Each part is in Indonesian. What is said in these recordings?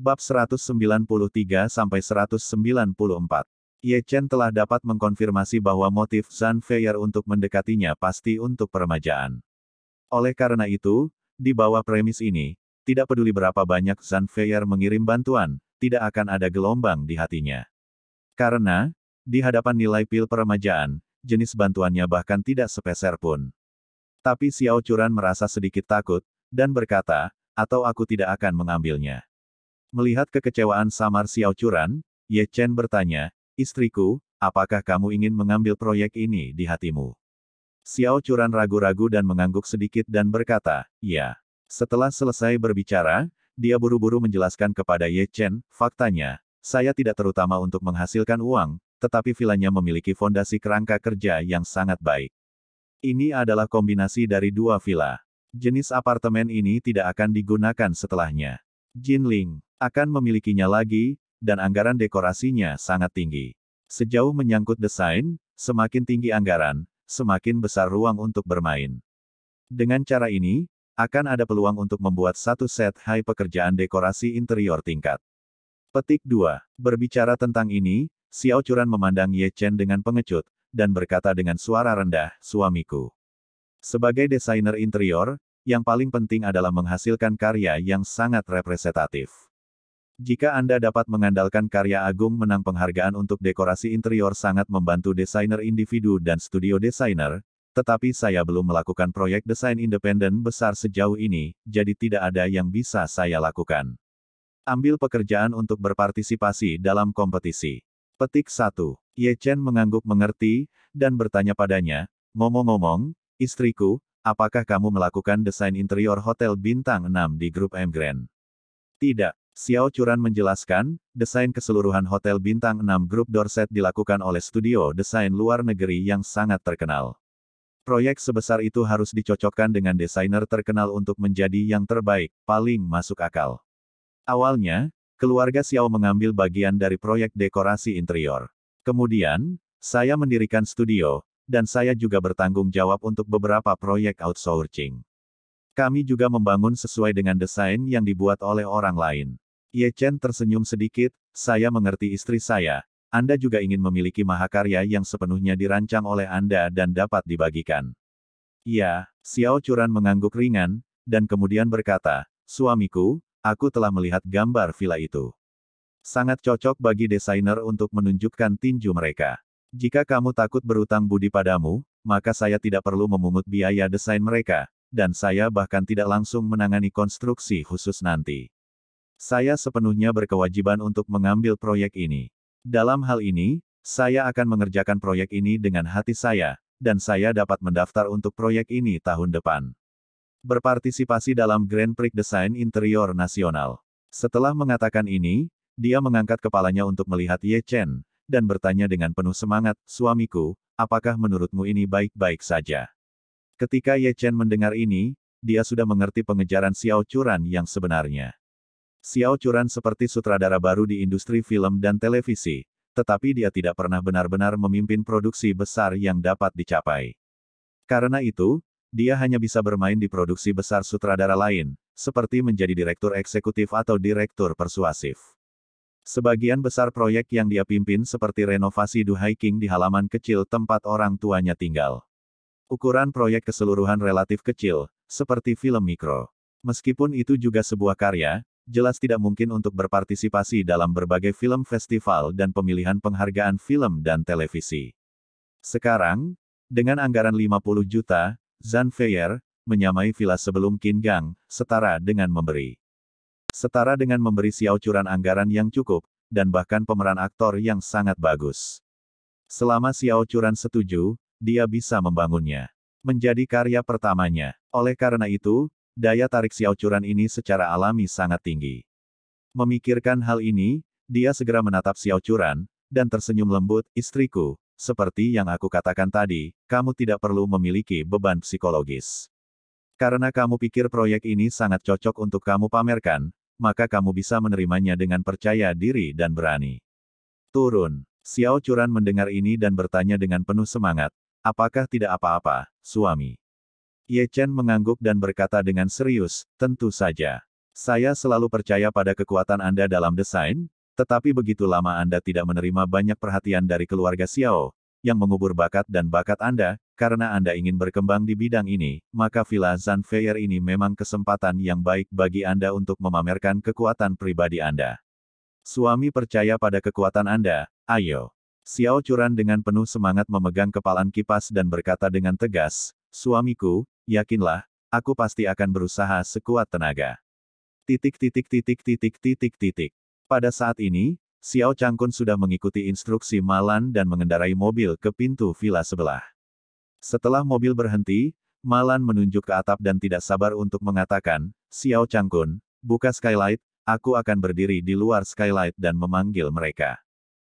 Bab 193-194 Ye Chen telah dapat mengkonfirmasi bahwa motif Zan Feier untuk mendekatinya pasti untuk peremajaan. Oleh karena itu, di bawah premis ini, tidak peduli berapa banyak Zan Feier mengirim bantuan, tidak akan ada gelombang di hatinya. Karena, di hadapan nilai pil peremajaan, jenis bantuannya bahkan tidak sepeser pun. Tapi Xiao Curan merasa sedikit takut, dan berkata, atau aku tidak akan mengambilnya. Melihat kekecewaan samar Xiao Curan, Ye Chen bertanya, Istriku, apakah kamu ingin mengambil proyek ini di hatimu? Xiao Curan ragu-ragu dan mengangguk sedikit dan berkata, ya. Setelah selesai berbicara, dia buru-buru menjelaskan kepada Ye Chen, faktanya, saya tidak terutama untuk menghasilkan uang, tetapi vilanya memiliki fondasi kerangka kerja yang sangat baik. Ini adalah kombinasi dari dua villa. Jenis apartemen ini tidak akan digunakan setelahnya. Jin Ling akan memilikinya lagi, dan anggaran dekorasinya sangat tinggi. Sejauh menyangkut desain, semakin tinggi anggaran, semakin besar ruang untuk bermain. Dengan cara ini, akan ada peluang untuk membuat satu set high pekerjaan dekorasi interior tingkat. Petik 2. Berbicara tentang ini, Xiao Curan memandang Ye Chen dengan pengecut, dan berkata dengan suara rendah, suamiku. Sebagai desainer interior, yang paling penting adalah menghasilkan karya yang sangat representatif. Jika Anda dapat mengandalkan karya agung menang penghargaan untuk dekorasi interior sangat membantu desainer individu dan studio desainer, tetapi saya belum melakukan proyek desain independen besar sejauh ini, jadi tidak ada yang bisa saya lakukan. Ambil pekerjaan untuk berpartisipasi dalam kompetisi. Petik 1. Ye Chen mengangguk mengerti, dan bertanya padanya, ngomong-ngomong, istriku, Apakah kamu melakukan desain interior hotel bintang 6 di grup M Grand? Tidak. Xiao Curan menjelaskan, desain keseluruhan hotel bintang 6 grup Dorset dilakukan oleh studio desain luar negeri yang sangat terkenal. Proyek sebesar itu harus dicocokkan dengan desainer terkenal untuk menjadi yang terbaik, paling masuk akal. Awalnya, keluarga Xiao mengambil bagian dari proyek dekorasi interior. Kemudian, saya mendirikan studio, dan saya juga bertanggung jawab untuk beberapa proyek outsourcing. Kami juga membangun sesuai dengan desain yang dibuat oleh orang lain. Ye Chen tersenyum sedikit, saya mengerti istri saya. Anda juga ingin memiliki mahakarya yang sepenuhnya dirancang oleh Anda dan dapat dibagikan. Ya, Xiao Curan mengangguk ringan, dan kemudian berkata, Suamiku, aku telah melihat gambar villa itu. Sangat cocok bagi desainer untuk menunjukkan tinju mereka. Jika kamu takut berutang budi padamu, maka saya tidak perlu memungut biaya desain mereka, dan saya bahkan tidak langsung menangani konstruksi khusus nanti. Saya sepenuhnya berkewajiban untuk mengambil proyek ini. Dalam hal ini, saya akan mengerjakan proyek ini dengan hati saya, dan saya dapat mendaftar untuk proyek ini tahun depan. Berpartisipasi dalam Grand Prix Desain Interior Nasional. Setelah mengatakan ini, dia mengangkat kepalanya untuk melihat Ye Chen, dan bertanya dengan penuh semangat, suamiku, apakah menurutmu ini baik-baik saja? Ketika Ye Chen mendengar ini, dia sudah mengerti pengejaran Xiao Curan yang sebenarnya. Xiao Curan seperti sutradara baru di industri film dan televisi, tetapi dia tidak pernah benar-benar memimpin produksi besar yang dapat dicapai. Karena itu, dia hanya bisa bermain di produksi besar sutradara lain, seperti menjadi direktur eksekutif atau direktur persuasif. Sebagian besar proyek yang dia pimpin seperti renovasi Du Hiking di halaman kecil tempat orang tuanya tinggal. Ukuran proyek keseluruhan relatif kecil, seperti film mikro. Meskipun itu juga sebuah karya, jelas tidak mungkin untuk berpartisipasi dalam berbagai film festival dan pemilihan penghargaan film dan televisi. Sekarang, dengan anggaran 50 juta, Zan Feier menyamai villa sebelum Kingang, Gang, setara dengan memberi Setara dengan memberi Xiao curan anggaran yang cukup, dan bahkan pemeran aktor yang sangat bagus. Selama Xiao curan setuju, dia bisa membangunnya. Menjadi karya pertamanya. Oleh karena itu, daya tarik Xiao curan ini secara alami sangat tinggi. Memikirkan hal ini, dia segera menatap Xiao curan, dan tersenyum lembut, istriku, seperti yang aku katakan tadi, kamu tidak perlu memiliki beban psikologis. Karena kamu pikir proyek ini sangat cocok untuk kamu pamerkan, maka kamu bisa menerimanya dengan percaya diri dan berani. Turun. Xiao Curan mendengar ini dan bertanya dengan penuh semangat, apakah tidak apa-apa, suami? Ye Chen mengangguk dan berkata dengan serius, tentu saja. Saya selalu percaya pada kekuatan Anda dalam desain, tetapi begitu lama Anda tidak menerima banyak perhatian dari keluarga Xiao, yang mengubur bakat dan bakat Anda, karena Anda ingin berkembang di bidang ini, maka Villa Zanfeyer ini memang kesempatan yang baik bagi Anda untuk memamerkan kekuatan pribadi Anda. Suami percaya pada kekuatan Anda, ayo. Xiao Curan dengan penuh semangat memegang kepalan kipas dan berkata dengan tegas, Suamiku, yakinlah, aku pasti akan berusaha sekuat tenaga. Titik titik titik titik titik titik. Pada saat ini, Xiao Changkun sudah mengikuti instruksi Malan dan mengendarai mobil ke pintu villa sebelah. Setelah mobil berhenti, Malan menunjuk ke atap dan tidak sabar untuk mengatakan, Xiao Changkun, buka skylight, aku akan berdiri di luar skylight dan memanggil mereka.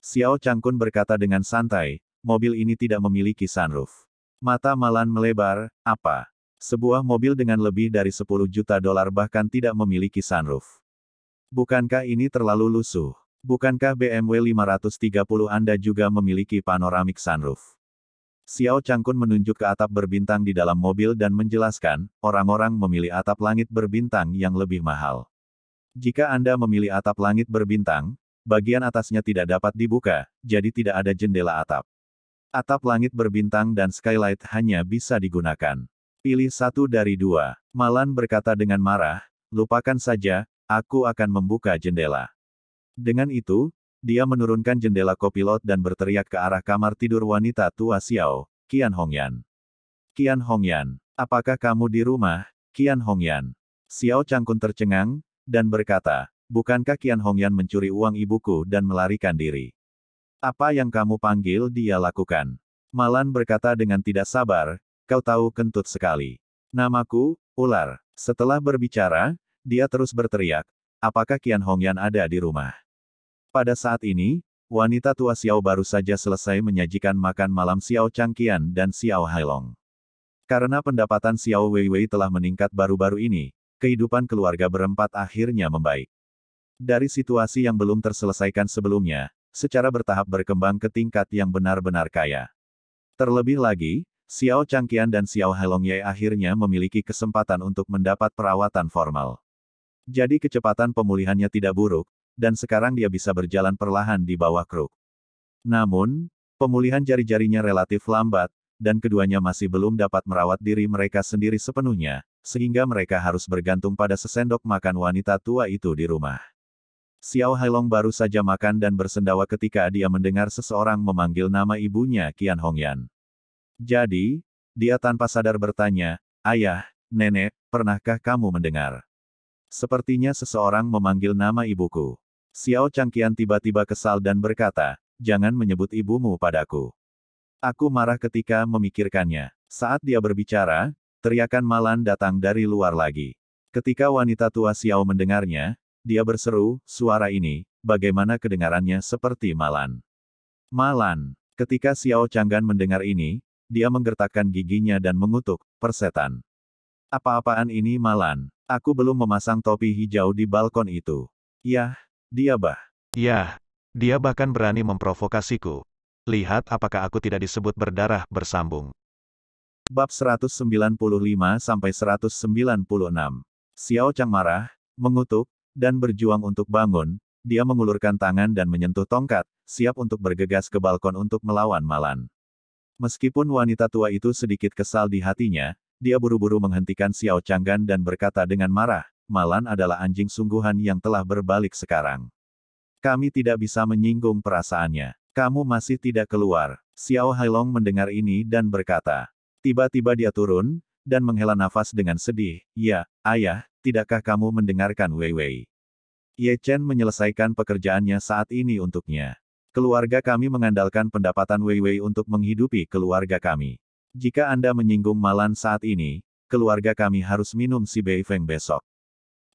Xiao Changkun berkata dengan santai, mobil ini tidak memiliki sunroof. Mata Malan melebar, apa? Sebuah mobil dengan lebih dari 10 juta dolar bahkan tidak memiliki sunroof. Bukankah ini terlalu lusuh? Bukankah BMW 530 Anda juga memiliki panoramik sunroof? Xiao Changkun menunjuk ke atap berbintang di dalam mobil dan menjelaskan, orang-orang memilih atap langit berbintang yang lebih mahal. Jika Anda memilih atap langit berbintang, bagian atasnya tidak dapat dibuka, jadi tidak ada jendela atap. Atap langit berbintang dan skylight hanya bisa digunakan. Pilih satu dari dua. Malan berkata dengan marah, lupakan saja, aku akan membuka jendela. Dengan itu, dia menurunkan jendela kopilot dan berteriak ke arah kamar tidur wanita tua Xiao, Qian Hongyan. Qian Hongyan, apakah kamu di rumah, Qian Hongyan? Xiao Changkun tercengang, dan berkata, bukankah Qian Hongyan mencuri uang ibuku dan melarikan diri? Apa yang kamu panggil dia lakukan? Malan berkata dengan tidak sabar, kau tahu kentut sekali. Namaku, ular. Setelah berbicara, dia terus berteriak, apakah Qian Hongyan ada di rumah? Pada saat ini, wanita tua Xiao baru saja selesai menyajikan makan malam Xiao Changqian dan Xiao Hailong. Karena pendapatan Xiao Weiwei telah meningkat baru-baru ini, kehidupan keluarga berempat akhirnya membaik. Dari situasi yang belum terselesaikan sebelumnya, secara bertahap berkembang ke tingkat yang benar-benar kaya. Terlebih lagi, Xiao Changqian dan Xiao Hailong Ye akhirnya memiliki kesempatan untuk mendapat perawatan formal. Jadi kecepatan pemulihannya tidak buruk, dan sekarang dia bisa berjalan perlahan di bawah kruk. Namun, pemulihan jari-jarinya relatif lambat, dan keduanya masih belum dapat merawat diri mereka sendiri sepenuhnya, sehingga mereka harus bergantung pada sesendok makan wanita tua itu di rumah. Xiao Hailong baru saja makan dan bersendawa ketika dia mendengar seseorang memanggil nama ibunya Qian Hongyan. Jadi, dia tanpa sadar bertanya, Ayah, Nenek, pernahkah kamu mendengar? Sepertinya seseorang memanggil nama ibuku. Xiao Changqian tiba-tiba kesal dan berkata, jangan menyebut ibumu padaku. Aku marah ketika memikirkannya. Saat dia berbicara, teriakan malan datang dari luar lagi. Ketika wanita tua Xiao mendengarnya, dia berseru, suara ini, bagaimana kedengarannya seperti malan. Malan. Ketika Xiao Changgan mendengar ini, dia menggertakkan giginya dan mengutuk, persetan. Apa-apaan ini malan? Aku belum memasang topi hijau di balkon itu. Yah, dia bah. Ya, dia bahkan berani memprovokasiku. Lihat apakah aku tidak disebut berdarah bersambung. Bab 195 sampai 196. Xiao Chang marah, mengutuk, dan berjuang untuk bangun. Dia mengulurkan tangan dan menyentuh tongkat, siap untuk bergegas ke balkon untuk melawan Malan. Meskipun wanita tua itu sedikit kesal di hatinya, dia buru-buru menghentikan Xiao Changgan dan berkata dengan marah, Malan adalah anjing sungguhan yang telah berbalik sekarang. Kami tidak bisa menyinggung perasaannya. Kamu masih tidak keluar. Xiao Hailong mendengar ini dan berkata. Tiba-tiba dia turun, dan menghela nafas dengan sedih. Ya, ayah, tidakkah kamu mendengarkan Wei Wei? Ye Chen menyelesaikan pekerjaannya saat ini untuknya. Keluarga kami mengandalkan pendapatan Wei Wei untuk menghidupi keluarga kami. Jika Anda menyinggung Malan saat ini, keluarga kami harus minum si Bei Feng besok.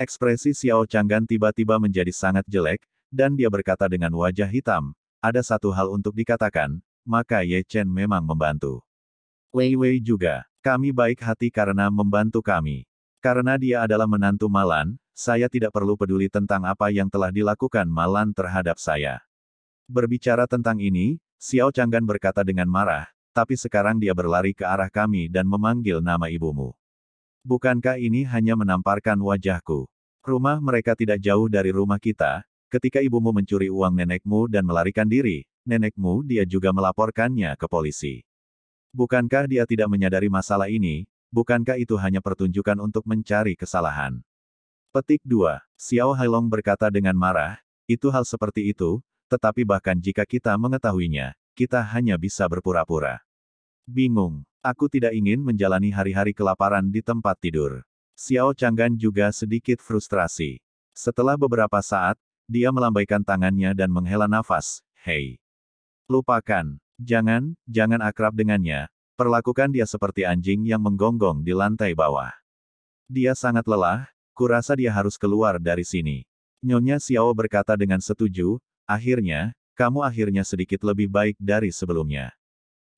Ekspresi Xiao Changgan tiba-tiba menjadi sangat jelek, dan dia berkata dengan wajah hitam, ada satu hal untuk dikatakan, maka Ye Chen memang membantu. Wei Wei juga, kami baik hati karena membantu kami. Karena dia adalah menantu Malan, saya tidak perlu peduli tentang apa yang telah dilakukan Malan terhadap saya. Berbicara tentang ini, Xiao Changgan berkata dengan marah, tapi sekarang dia berlari ke arah kami dan memanggil nama ibumu. Bukankah ini hanya menamparkan wajahku? Rumah mereka tidak jauh dari rumah kita, ketika ibumu mencuri uang nenekmu dan melarikan diri, nenekmu dia juga melaporkannya ke polisi. Bukankah dia tidak menyadari masalah ini, bukankah itu hanya pertunjukan untuk mencari kesalahan? Petik 2. Xiao Hailong berkata dengan marah, itu hal seperti itu, tetapi bahkan jika kita mengetahuinya, kita hanya bisa berpura-pura. Bingung. Aku tidak ingin menjalani hari-hari kelaparan di tempat tidur. Xiao Changgan juga sedikit frustrasi. Setelah beberapa saat, dia melambaikan tangannya dan menghela nafas. Hei! Lupakan. Jangan, jangan akrab dengannya. Perlakukan dia seperti anjing yang menggonggong di lantai bawah. Dia sangat lelah, kurasa dia harus keluar dari sini. Nyonya Xiao berkata dengan setuju, akhirnya, kamu akhirnya sedikit lebih baik dari sebelumnya.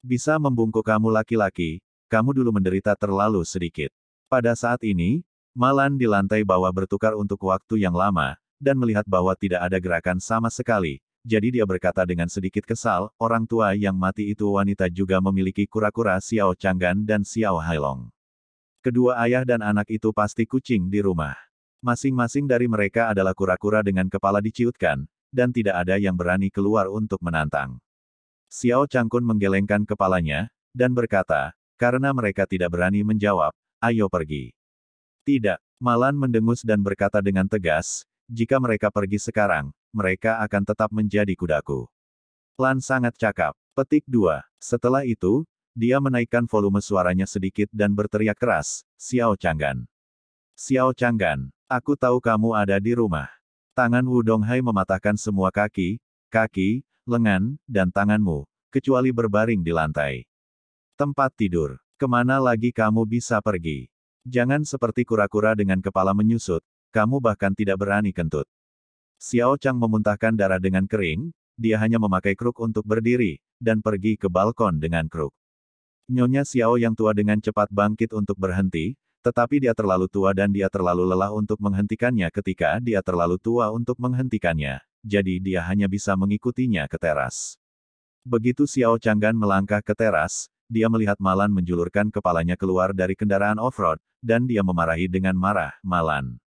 Bisa membungkuk kamu laki-laki, kamu dulu menderita terlalu sedikit. Pada saat ini, Malan di lantai bawah bertukar untuk waktu yang lama, dan melihat bahwa tidak ada gerakan sama sekali, jadi dia berkata dengan sedikit kesal, orang tua yang mati itu wanita juga memiliki kura-kura Xiao Changgan dan Xiao Hailong. Kedua ayah dan anak itu pasti kucing di rumah. Masing-masing dari mereka adalah kura-kura dengan kepala diciutkan, dan tidak ada yang berani keluar untuk menantang. Xiao Changkun menggelengkan kepalanya, dan berkata, karena mereka tidak berani menjawab, ayo pergi. Tidak, Malan mendengus dan berkata dengan tegas, jika mereka pergi sekarang, mereka akan tetap menjadi kudaku. Lan sangat cakap. Petik 2. Setelah itu, dia menaikkan volume suaranya sedikit dan berteriak keras, Xiao Changgan. Xiao Changgan, aku tahu kamu ada di rumah. Tangan Wu Donghai mematahkan semua kaki, kaki, lengan, dan tanganmu, kecuali berbaring di lantai. Tempat tidur. Kemana lagi kamu bisa pergi? Jangan seperti kura-kura dengan kepala menyusut, kamu bahkan tidak berani kentut. Xiao Chang memuntahkan darah dengan kering, dia hanya memakai kruk untuk berdiri, dan pergi ke balkon dengan kruk. Nyonya Xiao yang tua dengan cepat bangkit untuk berhenti, tetapi dia terlalu tua dan dia terlalu lelah untuk menghentikannya ketika dia terlalu tua untuk menghentikannya jadi dia hanya bisa mengikutinya ke teras. Begitu Xiao Changgan melangkah ke teras, dia melihat Malan menjulurkan kepalanya keluar dari kendaraan off-road, dan dia memarahi dengan marah, Malan.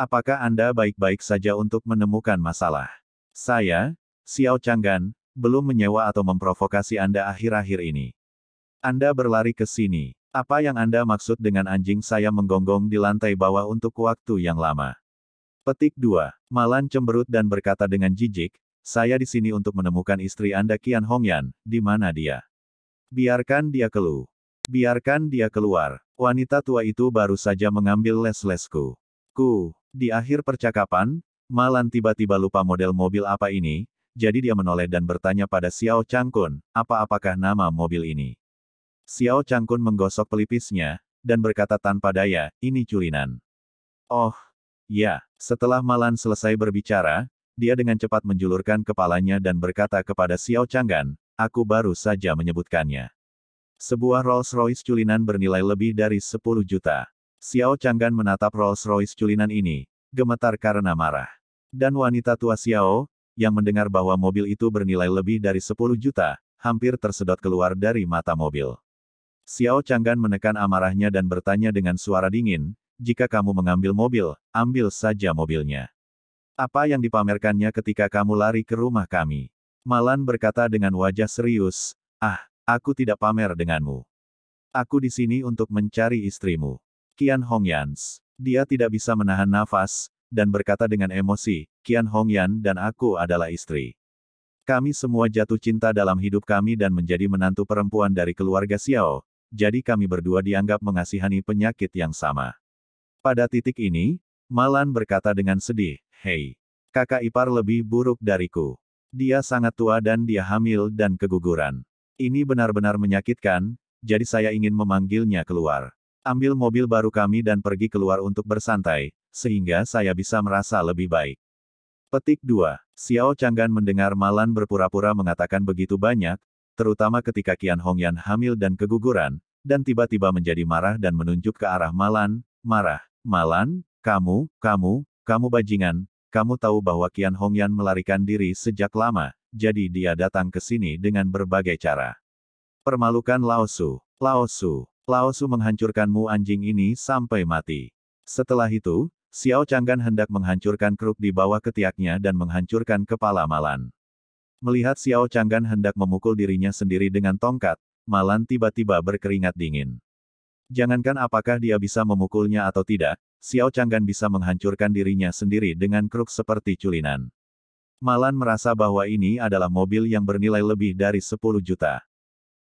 Apakah Anda baik-baik saja untuk menemukan masalah? Saya, Xiao Changgan, belum menyewa atau memprovokasi Anda akhir-akhir ini. Anda berlari ke sini. Apa yang Anda maksud dengan anjing saya menggonggong di lantai bawah untuk waktu yang lama? Petik 2. Malan cemberut dan berkata dengan jijik, saya di sini untuk menemukan istri Anda Kian Hongyan, di mana dia? Biarkan dia keluh. Biarkan dia keluar. Wanita tua itu baru saja mengambil les-lesku. Ku. Di akhir percakapan, Malan tiba-tiba lupa model mobil apa ini, jadi dia menoleh dan bertanya pada Xiao Changkun, apa-apakah nama mobil ini? Xiao Changkun menggosok pelipisnya, dan berkata tanpa daya, ini culinan. Oh, Ya, setelah Malan selesai berbicara, dia dengan cepat menjulurkan kepalanya dan berkata kepada Xiao Changgan, aku baru saja menyebutkannya. Sebuah Rolls-Royce culinan bernilai lebih dari 10 juta. Xiao Changgan menatap Rolls-Royce culinan ini, gemetar karena marah. Dan wanita tua Xiao, yang mendengar bahwa mobil itu bernilai lebih dari 10 juta, hampir tersedot keluar dari mata mobil. Xiao Changgan menekan amarahnya dan bertanya dengan suara dingin, jika kamu mengambil mobil, ambil saja mobilnya. Apa yang dipamerkannya ketika kamu lari ke rumah kami? Malan berkata dengan wajah serius, ah, aku tidak pamer denganmu. Aku di sini untuk mencari istrimu. Qian Hongyans. Dia tidak bisa menahan nafas, dan berkata dengan emosi, Qian Hongyan dan aku adalah istri. Kami semua jatuh cinta dalam hidup kami dan menjadi menantu perempuan dari keluarga Xiao, jadi kami berdua dianggap mengasihani penyakit yang sama. Pada titik ini, Malan berkata dengan sedih, Hei, kakak ipar lebih buruk dariku. Dia sangat tua dan dia hamil dan keguguran. Ini benar-benar menyakitkan, jadi saya ingin memanggilnya keluar. Ambil mobil baru kami dan pergi keluar untuk bersantai, sehingga saya bisa merasa lebih baik. Petik 2. Xiao Changgan mendengar Malan berpura-pura mengatakan begitu banyak, terutama ketika Qian Hongyan hamil dan keguguran, dan tiba-tiba menjadi marah dan menunjuk ke arah Malan, marah. Malan, kamu, kamu, kamu bajingan, kamu tahu bahwa Qian Hongyan melarikan diri sejak lama, jadi dia datang ke sini dengan berbagai cara. Permalukan Laosu, Laosu, Laosu menghancurkanmu anjing ini sampai mati. Setelah itu, Xiao Changgan hendak menghancurkan kruk di bawah ketiaknya dan menghancurkan kepala Malan. Melihat Xiao Changgan hendak memukul dirinya sendiri dengan tongkat, Malan tiba-tiba berkeringat dingin. Jangankan apakah dia bisa memukulnya atau tidak, Xiao Changgan bisa menghancurkan dirinya sendiri dengan kruk seperti culinan. Malan merasa bahwa ini adalah mobil yang bernilai lebih dari 10 juta.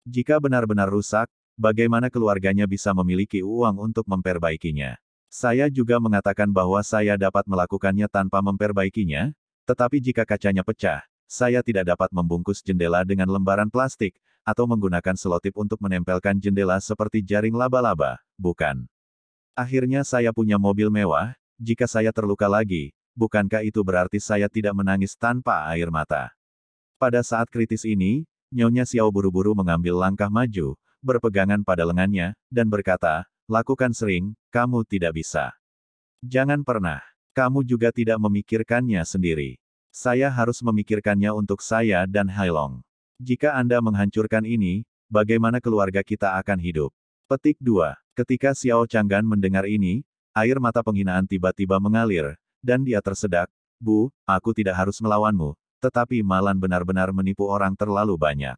Jika benar-benar rusak, bagaimana keluarganya bisa memiliki uang untuk memperbaikinya? Saya juga mengatakan bahwa saya dapat melakukannya tanpa memperbaikinya, tetapi jika kacanya pecah, saya tidak dapat membungkus jendela dengan lembaran plastik, atau menggunakan selotip untuk menempelkan jendela seperti jaring laba-laba, bukan. Akhirnya saya punya mobil mewah, jika saya terluka lagi, bukankah itu berarti saya tidak menangis tanpa air mata? Pada saat kritis ini, Nyonya Xiao buru-buru mengambil langkah maju, berpegangan pada lengannya, dan berkata, lakukan sering, kamu tidak bisa. Jangan pernah. Kamu juga tidak memikirkannya sendiri. Saya harus memikirkannya untuk saya dan Hailong. Jika Anda menghancurkan ini, bagaimana keluarga kita akan hidup? Petik 2. Ketika Xiao Changgan mendengar ini, air mata penghinaan tiba-tiba mengalir, dan dia tersedak, Bu, aku tidak harus melawanmu, tetapi Malan benar-benar menipu orang terlalu banyak.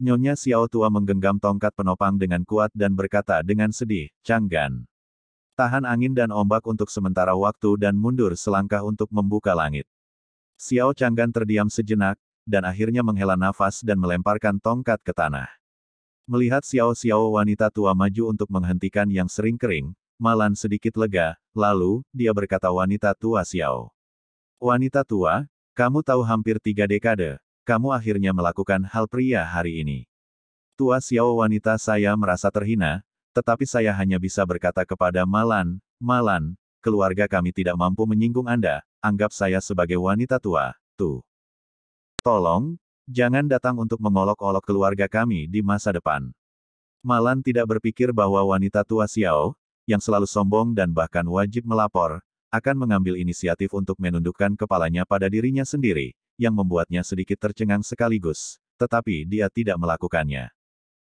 Nyonya Xiao Tua menggenggam tongkat penopang dengan kuat dan berkata dengan sedih, Changgan. Tahan angin dan ombak untuk sementara waktu dan mundur selangkah untuk membuka langit. Xiao Changgan terdiam sejenak, dan akhirnya menghela nafas dan melemparkan tongkat ke tanah. Melihat Xiao Xiao wanita tua maju untuk menghentikan yang sering kering, Malan sedikit lega, lalu, dia berkata wanita tua Xiao. Wanita tua, kamu tahu hampir tiga dekade, kamu akhirnya melakukan hal pria hari ini. Tua Xiao wanita saya merasa terhina, tetapi saya hanya bisa berkata kepada Malan, Malan, keluarga kami tidak mampu menyinggung Anda, anggap saya sebagai wanita tua, tuh. Tolong, jangan datang untuk mengolok-olok keluarga kami di masa depan. Malan tidak berpikir bahwa wanita tua Xiao, yang selalu sombong dan bahkan wajib melapor, akan mengambil inisiatif untuk menundukkan kepalanya pada dirinya sendiri, yang membuatnya sedikit tercengang sekaligus, tetapi dia tidak melakukannya.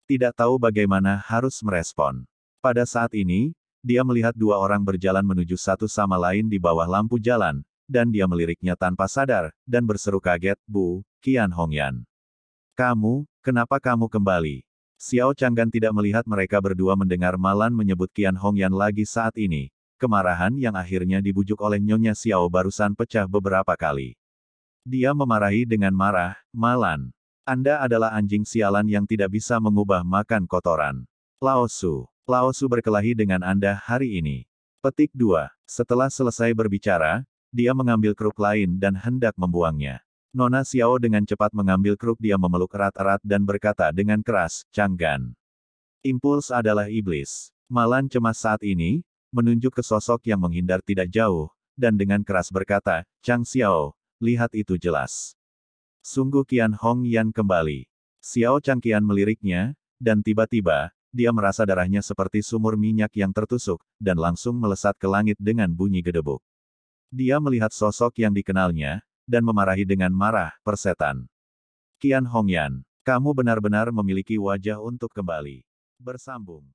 Tidak tahu bagaimana harus merespon. Pada saat ini, dia melihat dua orang berjalan menuju satu sama lain di bawah lampu jalan, dan dia meliriknya tanpa sadar, dan berseru kaget, Bu, Qian Hongyan. Kamu, kenapa kamu kembali? Xiao Changgan tidak melihat mereka berdua mendengar Malan menyebut Qian Hongyan lagi saat ini. Kemarahan yang akhirnya dibujuk oleh Nyonya Xiao barusan pecah beberapa kali. Dia memarahi dengan marah, Malan. Anda adalah anjing sialan yang tidak bisa mengubah makan kotoran. Lao Su, Lao Su berkelahi dengan Anda hari ini. Petik 2. Setelah selesai berbicara, dia mengambil kruk lain dan hendak membuangnya. Nona Xiao dengan cepat mengambil kruk dia memeluk erat-erat dan berkata dengan keras, Changgan. Impuls adalah iblis. Malan cemas saat ini, menunjuk ke sosok yang menghindar tidak jauh, dan dengan keras berkata, Chang Xiao, lihat itu jelas. Sungguh Qian Hong Yan kembali. Xiao Chang Qian meliriknya, dan tiba-tiba, dia merasa darahnya seperti sumur minyak yang tertusuk, dan langsung melesat ke langit dengan bunyi gedebuk. Dia melihat sosok yang dikenalnya, dan memarahi dengan marah, persetan. Kian Hongyan, kamu benar-benar memiliki wajah untuk kembali. Bersambung.